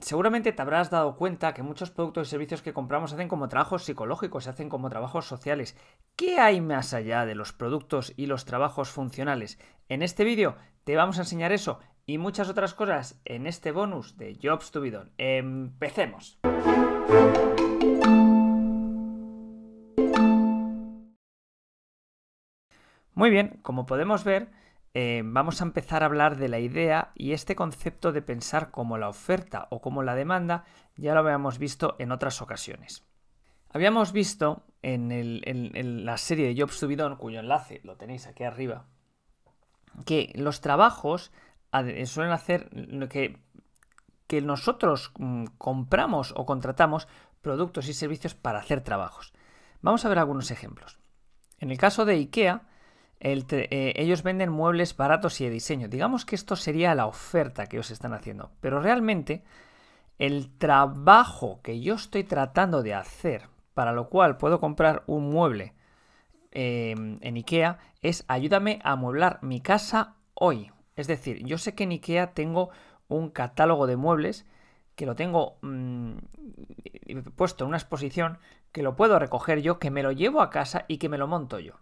Seguramente te habrás dado cuenta que muchos productos y servicios que compramos se hacen como trabajos psicológicos, se hacen como trabajos sociales. ¿Qué hay más allá de los productos y los trabajos funcionales? En este vídeo te vamos a enseñar eso y muchas otras cosas en este bonus de Jobs to Be ¡Empecemos! Muy bien, como podemos ver, eh, vamos a empezar a hablar de la idea y este concepto de pensar como la oferta o como la demanda ya lo habíamos visto en otras ocasiones. Habíamos visto en, la serie de Jobs to cuyo enlace lo tenéis aquí arriba, que los trabajos eh, suelen hacer que nosotros mm, compramos o contratamos productos y servicios para hacer trabajos. Vamos a ver algunos ejemplos. En el caso de IKEA, eh, ellos venden muebles baratos y de diseño. Digamos que esto sería la oferta que os están haciendo. Pero realmente el trabajo que yo estoy tratando de hacer, para lo cual puedo comprar un mueble em, en IKEA, es ayúdame a mueblar mi casa hoy. Es decir, yo sé que en IKEA tengo un catálogo de muebles que lo tengo mm, puesto en una exposición, que lo puedo recoger yo, que me lo llevo a casa y que me lo monto yo.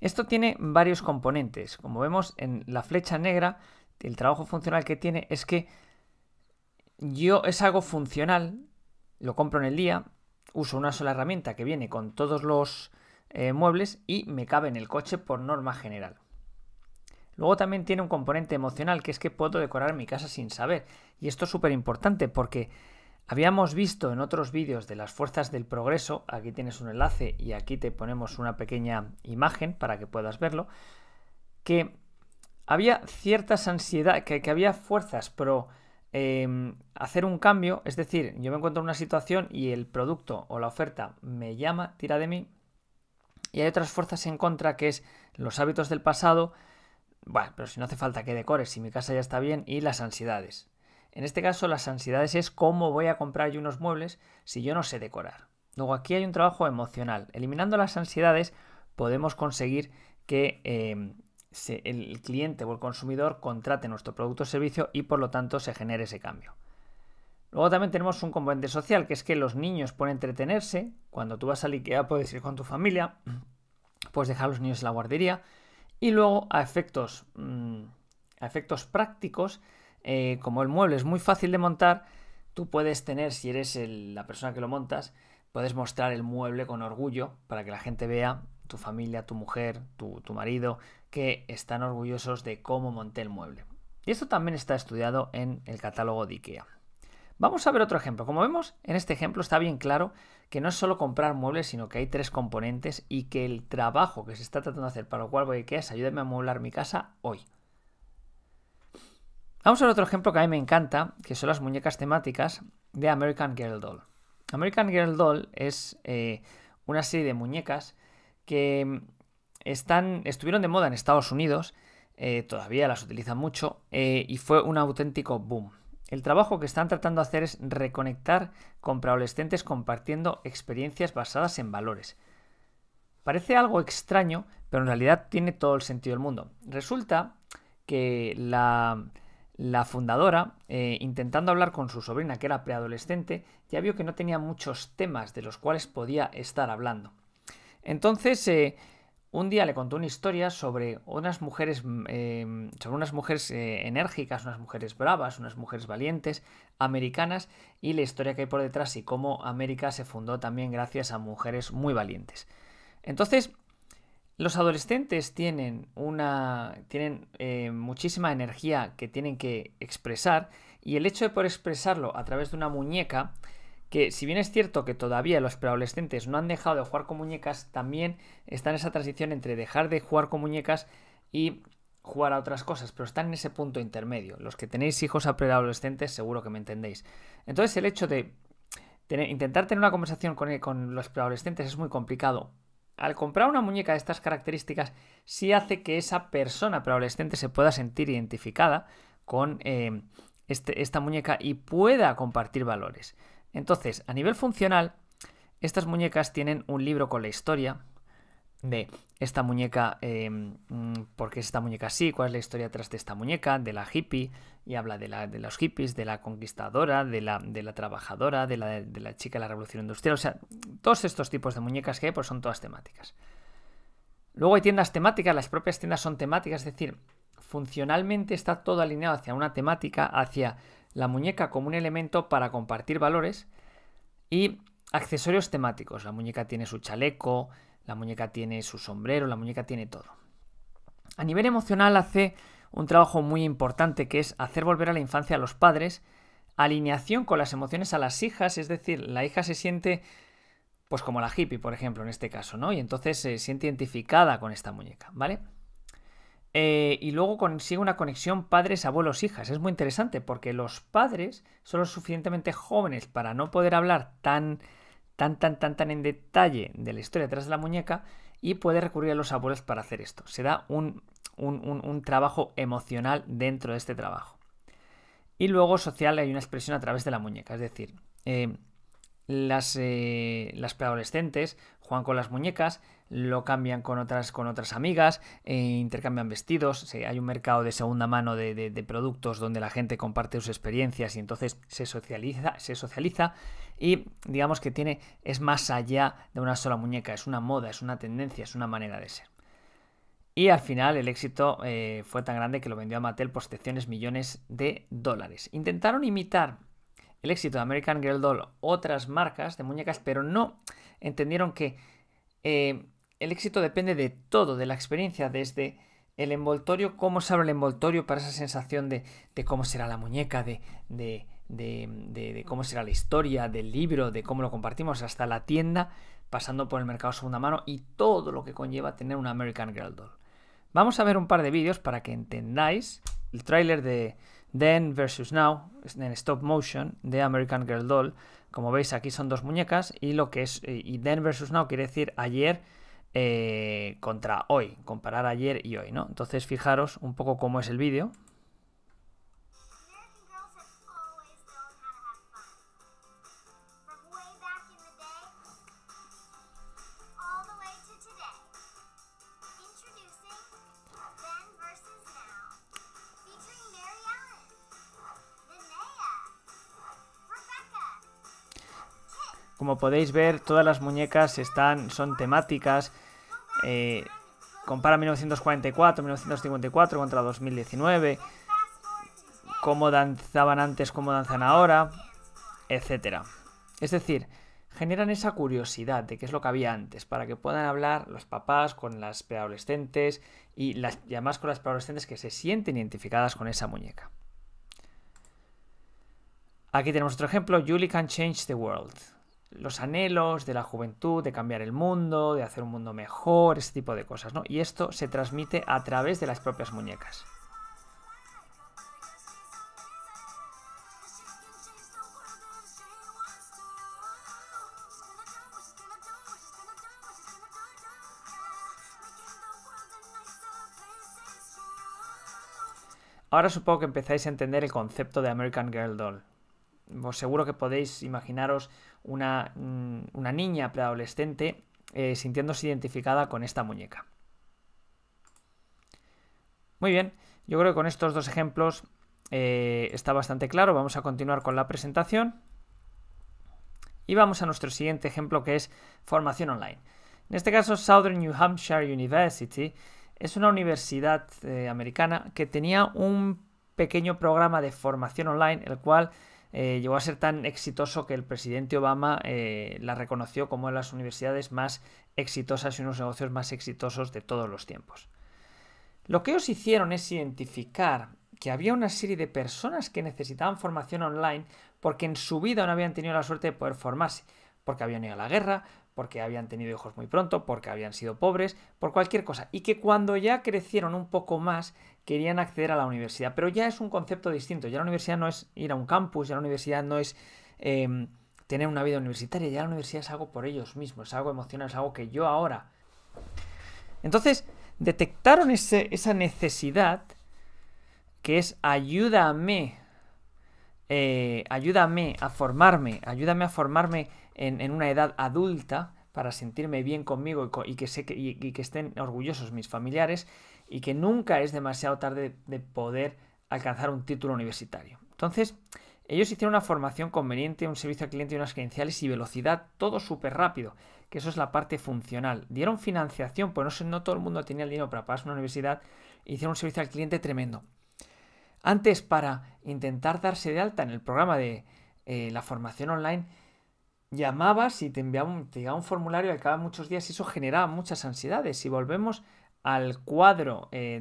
Esto tiene varios componentes. Como vemos en la flecha negra, el trabajo funcional que tiene es que yo es algo funcional, lo compro en el día, uso una sola herramienta que viene con todos los eh, muebles y me cabe en el coche por norma general. Luego también tiene un componente emocional, que es que puedo decorar mi casa sin saber. Y esto es súper importante porque Habíamos visto en otros vídeos de las fuerzas del progreso, aquí tienes un enlace y aquí te ponemos una pequeña imagen para que puedas verlo, que había ciertas ansiedad, que, había fuerzas pro em, hacer un cambio, es decir, yo me encuentro en una situación y el producto o la oferta me llama, tira de mí, y hay otras fuerzas en contra que es los hábitos del pasado, bueno, pero si no hace falta que decores, si mi casa ya está bien, y las ansiedades. En este caso, las ansiedades es cómo voy a comprar unos muebles si yo no sé decorar. Luego aquí hay un trabajo emocional. Eliminando las ansiedades podemos conseguir que em, el cliente o el consumidor contrate nuestro producto o servicio y por lo tanto se genere ese cambio. Luego también tenemos un componente social, que es que los niños pueden entretenerse. Cuando tú vas a IKEA puedes ir con tu familia, puedes dejar a los niños en la guardería. Y luego a efectos, mm, a efectos prácticos eh, como el mueble es muy fácil de montar, tú puedes tener, si eres la persona que lo montas, puedes mostrar el mueble con orgullo para que la gente vea, tu familia, tu mujer, tu, marido, que están orgullosos de cómo monté el mueble. Y esto también está estudiado en el catálogo de IKEA. Vamos a ver otro ejemplo. Como vemos, en este ejemplo está bien claro que no es solo comprar muebles, sino que hay tres componentes y que el trabajo que se está tratando de hacer para lo cual voy a IKEA es ayudarme a mueblar mi casa hoy. Vamos a ver otro ejemplo que a mí me encanta, que son las muñecas temáticas de American Girl Doll. American Girl Doll es eh, una serie de muñecas que mm, están, estuvieron de moda en Estados Unidos, eh, todavía las utilizan mucho, eh, y fue un auténtico boom. El trabajo que están tratando de hacer es reconectar con preadolescentes compartiendo experiencias basadas en valores. Parece algo extraño, pero en realidad tiene todo el sentido del mundo. Resulta que la, la fundadora, eh, intentando hablar con su sobrina, que era preadolescente, ya vio que no tenía muchos temas de los cuales podía estar hablando. Entonces, eh, un día le contó una historia sobre unas mujeres, mm, em, sobre unas mujeres eh, enérgicas, unas mujeres bravas, unas mujeres valientes, americanas, y la historia que hay por detrás y cómo América se fundó también gracias a mujeres muy valientes. Entonces, los adolescentes tienen una. tienen eh, muchísima energía que tienen que expresar. Y el hecho de poder expresarlo a través de una muñeca, que si bien es cierto que todavía los preadolescentes no han dejado de jugar con muñecas, también está en esa transición entre dejar de jugar con muñecas y jugar a otras cosas, pero están en ese punto intermedio. Los que tenéis hijos a preadolescentes seguro que me entendéis. Entonces el hecho de intentar tener una conversación con, con los preadolescentes es muy complicado, al comprar una muñeca de estas características, sí hace que esa persona preadolescente se pueda sentir identificada con eh, este, esta muñeca y pueda compartir valores. Entonces, a nivel funcional, estas muñecas tienen un libro con la historia, de esta muñeca, porque em, por qué es esta muñeca así, cuál es la historia detrás de esta muñeca, de la hippie, y habla de, los hippies, de la conquistadora, de la, trabajadora, de la, de la, chica de la revolución industrial, o sea, todos estos tipos de muñecas que hay, pues son todas temáticas. Luego hay tiendas temáticas, las propias tiendas son temáticas, es decir, funcionalmente está todo alineado hacia una temática, hacia la muñeca como un elemento para compartir valores y accesorios temáticos. La muñeca tiene su chaleco, la muñeca tiene su sombrero, la muñeca tiene todo. A nivel emocional hace un trabajo muy importante que es hacer volver a la infancia a los padres, alineación con las emociones a las hijas, es decir, la hija se siente pues como la hippie, por ejemplo, en este caso, ¿no? Y entonces se siente identificada con esta muñeca, ¿vale? Eh, y luego consigue una conexión padres, abuelos, hijas. Es muy interesante porque los padres son lo suficientemente jóvenes para no poder hablar tan tan, tan, tan, tan en detalle de la historia detrás de la muñeca y puede recurrir a los abuelos para hacer esto. Se da un, trabajo emocional dentro de este trabajo. Y luego social hay una expresión a través de la muñeca, es decir, eh, las, eh, las preadolescentes juegan con las muñecas lo cambian con otras, con otras amigas, eh, intercambian vestidos, hay un mercado de segunda mano de, productos donde la gente comparte sus experiencias y entonces se socializa, se socializa y digamos que tiene, es más allá de una sola muñeca, es una moda, es una tendencia, es una manera de ser. Y al final el éxito eh, fue tan grande que lo vendió a Mattel por excepciones millones de dólares. Intentaron imitar el éxito de American Girl Doll otras marcas de muñecas, pero no entendieron que eh, el éxito depende de todo, de la experiencia, desde el envoltorio, cómo se abre el envoltorio para esa sensación de, cómo será la muñeca, de, cómo será la historia, del libro, de cómo lo compartimos, hasta la tienda, pasando por el mercado segunda mano y todo lo que conlleva tener una American Girl Doll. Vamos a ver un par de vídeos para que entendáis el tráiler de Then versus Now en stop motion de American Girl Doll. Como veis aquí son dos muñecas y lo que es eh, y Then versus Now quiere decir ayer eh, contra hoy, comparar ayer y hoy, ¿no? Entonces fijaros un poco cómo es el vídeo. Como podéis ver, todas las muñecas están, son temáticas. Eh, compara 1944, 1954 contra 2019. Cómo danzaban antes, cómo danzan ahora, etc. Es decir, generan esa curiosidad de qué es lo que había antes, para que puedan hablar los papás con las preadolescentes y, y además con las preadolescentes que se sienten identificadas con esa muñeca. Aquí tenemos otro ejemplo, Julie Can Change the World los anhelos de la juventud, de cambiar el mundo, de hacer un mundo mejor, ese tipo de cosas, ¿no? Y esto se transmite a través de las propias muñecas. Ahora supongo que empezáis a entender el concepto de American Girl Doll seguro que podéis imaginaros una, mm, niña preadolescente eh, sintiéndose identificada con esta muñeca. Muy bien, yo creo que con estos dos ejemplos eh, está bastante claro. Vamos a continuar con la presentación. Y vamos a nuestro siguiente ejemplo que es formación online. En este caso, Southern New Hampshire University es una universidad eh, americana que tenía un pequeño programa de formación online, el cual eh, llegó a ser tan exitoso que el presidente Obama eh, la reconoció como de las universidades más exitosas y unos negocios más exitosos de todos los tiempos. Lo que ellos hicieron es identificar que había una serie de personas que necesitaban formación online porque en su vida no habían tenido la suerte de poder formarse, porque habían ido a la guerra, porque habían tenido hijos muy pronto, porque habían sido pobres, por cualquier cosa, y que cuando ya crecieron un poco más querían acceder a la universidad. Pero ya es un concepto distinto, ya la universidad no es ir a un campus, ya la universidad no es... Em, tener una vida universitaria, ya la universidad es algo por ellos mismos, es algo emocional, es algo que yo ahora. Entonces, detectaron esa necesidad que es ayúdame eh, ayúdame a formarme, ayúdame a formarme en, una edad adulta para sentirme bien conmigo y, que, sé que estén orgullosos mis familiares y que nunca es demasiado tarde de poder alcanzar un título universitario. Entonces, ellos hicieron una formación conveniente, un servicio al cliente y unas credenciales y velocidad, todo súper rápido, que eso es la parte funcional. Dieron financiación, pues no, sé, no todo el mundo tenía el dinero para pagar una universidad, hicieron un servicio al cliente tremendo. Antes, para intentar darse de alta en el programa de eh, la formación online, llamabas y te enviaba un, te un formulario al cabo muchos días y eso generaba muchas ansiedades. Si volvemos al cuadro eh,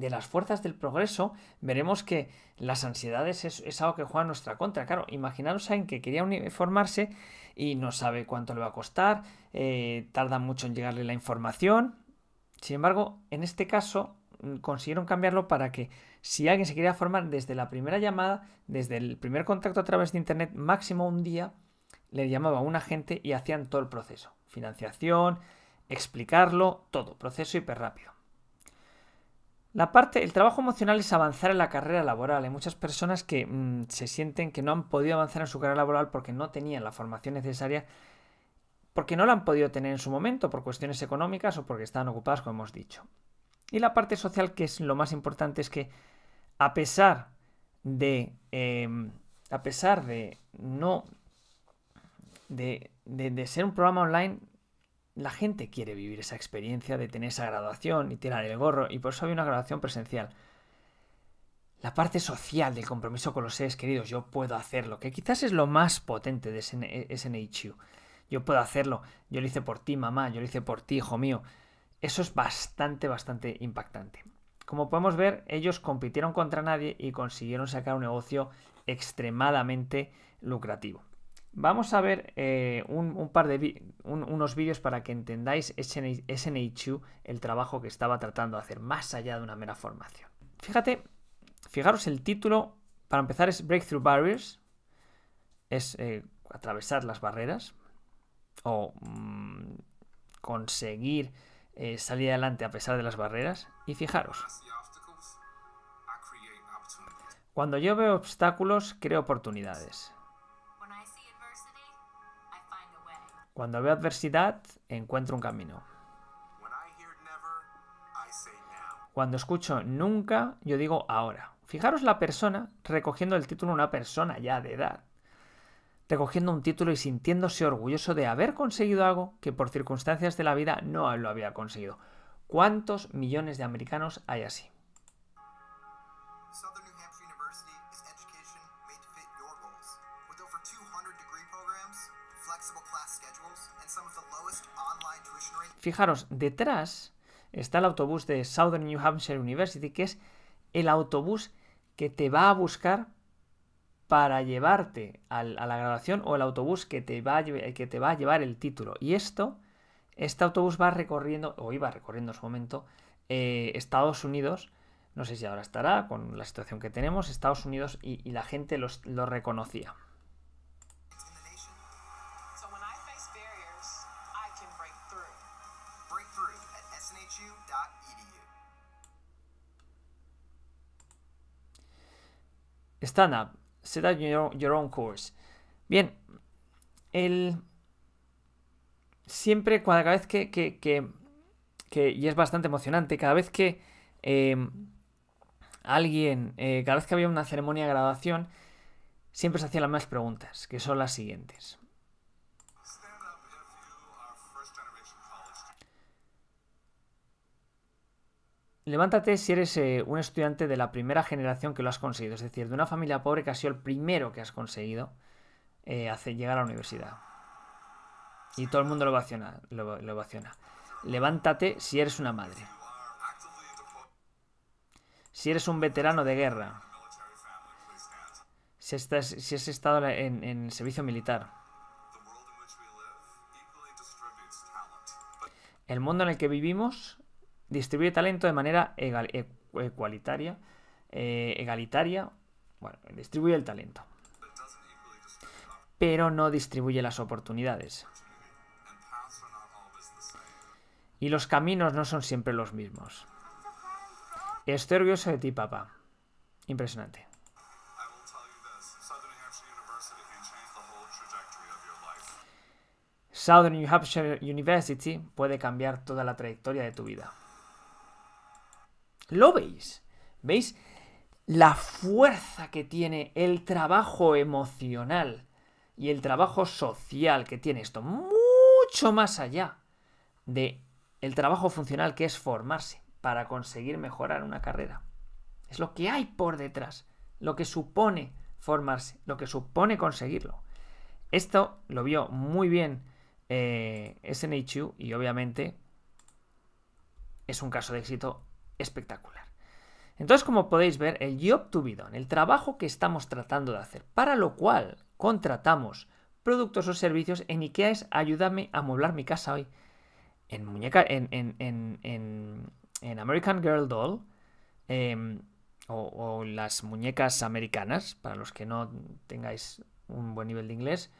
de las fuerzas del progreso, veremos que las ansiedades es, algo que juega en nuestra contra. Claro, imaginaros a alguien que quería formarse y no sabe cuánto le va a costar, eh, tarda mucho en llegarle la información. Sin embargo, en este caso, Mm, consiguieron cambiarlo para que si alguien se quería formar desde la primera llamada, desde el primer contacto a través de Internet, máximo un día, le llamaba a un agente y hacían todo el proceso. Financiación, explicarlo, todo, proceso hiper rápido. La parte, el trabajo emocional es avanzar en la carrera laboral. Hay muchas personas que mm, se sienten que no han podido avanzar en su carrera laboral porque no tenían la formación necesaria, porque no la han podido tener en su momento, por cuestiones económicas o porque estaban ocupadas, como hemos dicho. Y la parte social, que es lo más importante, es que a pesar de. Em, a pesar de no. De, de, ser un programa online, la gente quiere vivir esa experiencia de tener esa graduación y tirar el gorro, y por eso había una graduación presencial. La parte social del compromiso con los seres queridos, yo puedo hacerlo, que quizás es lo más potente de SNHU. E, yo puedo hacerlo, yo lo hice por ti, mamá, yo lo hice por ti, hijo mío. Eso es bastante, bastante impactante. Como podemos ver, ellos compitieron contra nadie y consiguieron sacar un negocio extremadamente lucrativo. Vamos a ver eh, un, par de unos vídeos para que entendáis SNHU, el trabajo que estaba tratando de hacer, más allá de una mera formación. Fíjate, fijaros el título, para empezar es Breakthrough Barriers, es eh, atravesar las barreras o mm, conseguir eh, salir adelante a pesar de las barreras. Y fijaros, cuando yo veo obstáculos, creo oportunidades. Cuando veo adversidad, encuentro un camino. Cuando escucho nunca, yo digo ahora. Fijaros la persona recogiendo el título una persona ya de edad recogiendo un título y sintiéndose orgulloso de haber conseguido algo que por circunstancias de la vida no lo había conseguido. ¿Cuántos millones de americanos hay así? Fijaros, detrás está el autobús de Southern New Hampshire University, que es el autobús que te va a buscar para llevarte a la graduación o el autobús que te, va a, que te va a llevar el título. Y esto, este autobús va recorriendo, o iba recorriendo en su momento, eh, Estados Unidos, no sé si ahora estará, con la situación que tenemos, Estados Unidos y, la gente lo reconocía. Stand e up set up your, own course. Bien, el... Siempre, cada vez que, que, que, Y es bastante emocionante, cada vez que em, alguien, eh, cada vez que había una ceremonia de graduación, siempre se hacían las mismas preguntas, que son las siguientes. Levántate si eres eh, un estudiante de la primera generación que lo has conseguido, es decir, de una familia pobre que ha sido el primero que has conseguido eh, llegar a la universidad. Y todo el mundo lo ovaciona, lo, Levántate si eres una madre. Si eres un veterano de guerra. Si, si has estado en, en servicio militar. El mundo en el que vivimos Distribuye talento de manera igualitaria e-, eh, egalitaria, bueno, distribuye el talento, pero no distribuye las oportunidades. Y los caminos no son siempre los mismos. Estoy orgulloso de ti, papá. Impresionante. Southern New Hampshire University puede cambiar toda la trayectoria de tu vida. ¿Lo veis? ¿Veis la fuerza que tiene el trabajo emocional y el trabajo social que tiene esto? Mucho más allá de el trabajo funcional que es formarse para conseguir mejorar una carrera. Es lo que hay por detrás, lo que supone formarse, lo que supone conseguirlo. Esto lo vio muy bien eh, SNHU y obviamente es un caso de éxito espectacular. Entonces, como podéis ver, el job to be done, el trabajo que estamos tratando de hacer, para lo cual contratamos productos o servicios en IKEA es ayúdame a mueblar mi casa hoy. En muñeca, en, American Girl Doll, em, o, las muñecas americanas, para los que no tengáis un buen nivel de inglés,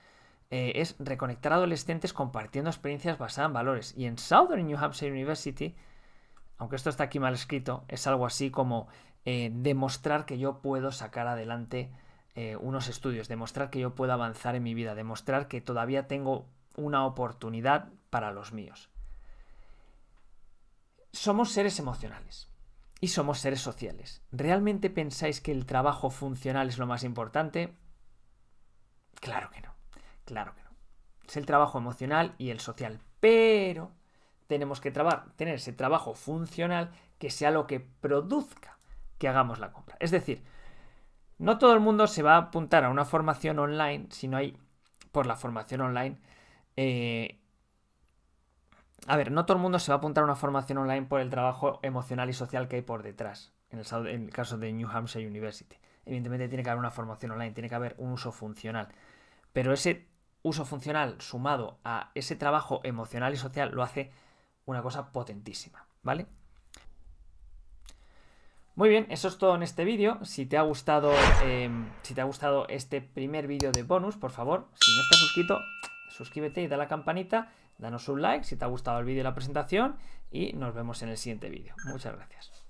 eh, es reconectar adolescentes compartiendo experiencias basadas en valores. Y en Southern New Hampshire University, aunque esto está aquí mal escrito, es algo así como eh, demostrar que yo puedo sacar adelante eh, unos estudios, demostrar que yo puedo avanzar en mi vida, demostrar que todavía tengo una oportunidad para los míos. Somos seres emocionales y somos seres sociales. ¿Realmente pensáis que el trabajo funcional es lo más importante? Claro que no, claro que no. Es el trabajo emocional y el social, pero tenemos que tener ese trabajo funcional que sea lo que produzca que hagamos la compra. Es decir, no todo el mundo se va a apuntar a una formación online si no hay por la formación online. Eh, a ver, no todo el mundo se va a apuntar a una formación online por el trabajo emocional y social que hay por detrás. en el caso de New Hampshire University. Evidentemente tiene que haber una formación online, tiene que haber un uso funcional. Pero ese uso funcional sumado a ese trabajo emocional y social lo hace una cosa potentísima, ¿vale? Muy bien, eso es todo en este vídeo. Si te ha gustado, eh, si te ha gustado este primer vídeo de bonus, por favor, si no estás suscrito, suscríbete y da la campanita, danos un like si te ha gustado el vídeo y la presentación y nos vemos en el siguiente vídeo. Muchas gracias.